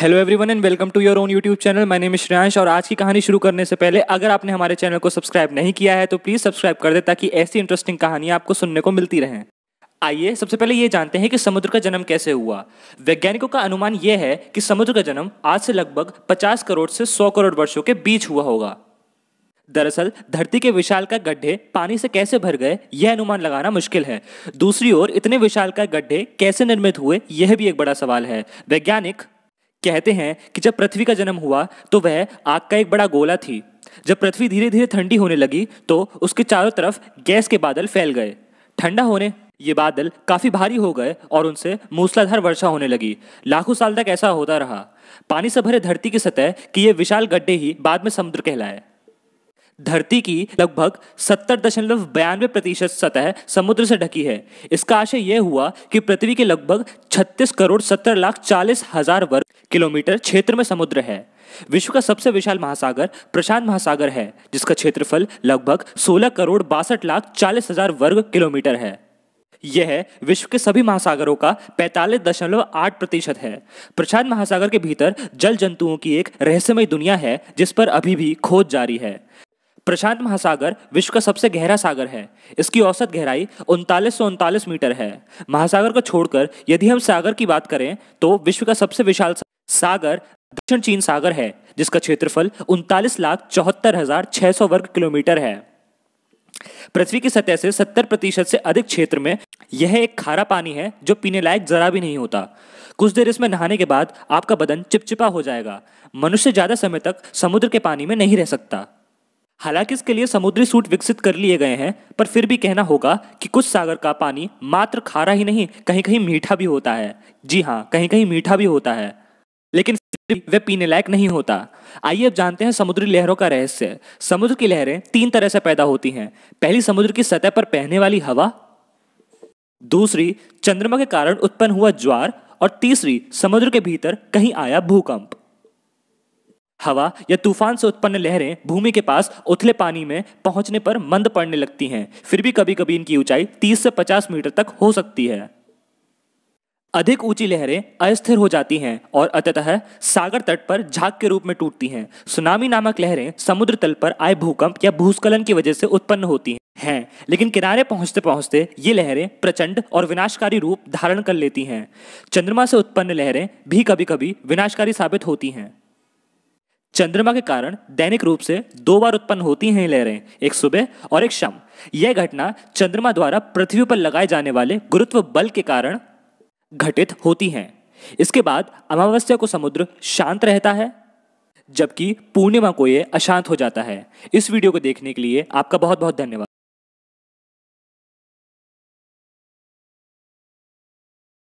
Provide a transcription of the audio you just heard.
hello everyone and welcome to your own YouTube channel my name Shreyansh और आज की कहानी शुरू करने से पहले अगर आपने हमारे चैनल को सब्सक्राइब नहीं किया है तो प्लीज़ सब्सक्राइब कर दे ताकि ऐसी इंटरेस्टिंग कहानियाँ आपको सुनने को मिलती रहें आइए सबसे पहले ये जानते हैं कि समुद्र का जन्म कैसे हुआ वैज्ञानिकों का अनुमान यह है कि समुद्र का जन्म आज से लगभग पचास करोड़ से सौ करोड़ वर्षों के बीच हुआ होगा दरअसल धरती के विशाल का गड्ढे पानी से कैसे भर गए यह अनुमान लगाना मुश्किल है दूसरी ओर इतने विशाल का गड्ढे कैसे निर्मित हुए यह भी एक बड़ा सवाल है वैज्ञानिक कहते हैं कि जब पृथ्वी का जन्म हुआ तो वह आग का एक बड़ा गोला थी जब पृथ्वी धीरे धीरे ठंडी होने लगी तो उसके चारों तरफ गैस के बादल फैल गए ठंडा होने ये बादल काफी भारी हो गए और उनसे मूसलाधार वर्षा होने लगी लाखों साल तक ऐसा होता रहा पानी से भरे धरती की सतह की ये विशाल गड्ढे ही बाद में समुद्र कहलाए धरती की लगभग सत्तर दशमलव बयानवे प्रतिशत सतह समुद्र से ढकी है इसका आशय यह हुआ कि पृथ्वी के लगभग छत्तीस करोड़ सत्तर लाख चालीस हजार वर्ग किलोमीटर क्षेत्र में समुद्र है विश्व का सबसे विशाल महासागर प्रशांत महासागर है जिसका क्षेत्रफल लगभग 16 करोड़ बासठ लाख चालीस हजार वर्ग किलोमीटर है यह विश्व के सभी महासागरों का पैंतालीस दशमलव आठ प्रतिशत है प्रशांत महासागर के भीतर जल जंतुओं की एक रहस्यमय दुनिया है जिस पर अभी भी खोज जारी है प्रशांत महासागर विश्व का सबसे गहरा सागर है इसकी औसत गहराई उनतालीस सौ उनतालीस मीटर है महासागर को छोड़कर यदि हम सागर की बात करें तो विश्व का सबसे विशाल सागर दक्षिण चीन सागर है जिसका क्षेत्रफल उनतालीस लाख चौहत्तर हजार छह सौ वर्ग किलोमीटर है पृथ्वी की सतह से 70 प्रतिशत से अधिक क्षेत्र में यह एक खारा पानी है जो पीने लायक जरा भी नहीं होता कुछ देर इसमें नहाने के बाद आपका बदन चिपचिपा हो जाएगा मनुष्य ज्यादा समय तक समुद्र के पानी में नहीं रह सकता हालांकि इसके लिए समुद्री सूट विकसित कर लिए गए हैं पर फिर भी कहना होगा कि कुछ सागर का पानी मात्र खारा ही नहीं कहीं कहीं मीठा भी होता है जी हाँ कहीं कहीं मीठा भी होता है लेकिन वे पीने लायक नहीं होता आइए अब जानते हैं समुद्री लहरों का रहस्य समुद्र की लहरें तीन तरह से पैदा होती हैं पहली समुद्र की सतह पर पहने वाली हवा दूसरी चंद्रमा के कारण उत्पन्न हुआ ज्वार और तीसरी समुद्र के भीतर कहीं आया भूकंप हवा या तूफान से उत्पन्न लहरें भूमि के पास उथले पानी में पहुंचने पर मंद पड़ने लगती हैं फिर भी कभी कभी इनकी ऊंचाई 30 से 50 मीटर तक हो सकती है अधिक ऊंची लहरें अस्थिर हो जाती हैं और अतः सागर तट पर झाग के रूप में टूटती हैं सुनामी नामक लहरें समुद्र तल पर आए भूकंप या भूस्खलन की वजह से उत्पन्न होती हैं लेकिन किनारे पहुंचते पहुंचते ये लहरें प्रचंड और विनाशकारी रूप धारण कर लेती हैं चंद्रमा से उत्पन्न लहरें भी कभी कभी विनाशकारी साबित होती हैं चंद्रमा के कारण दैनिक रूप से दो बार उत्पन्न होती हैं लहरें एक सुबह और एक शाम यह घटना चंद्रमा द्वारा पृथ्वी पर लगाए जाने वाले गुरुत्व बल के कारण घटित होती हैं इसके बाद अमावस्या को समुद्र शांत रहता है जबकि पूर्णिमा को ये अशांत हो जाता है इस वीडियो को देखने के लिए आपका बहुत बहुत धन्यवाद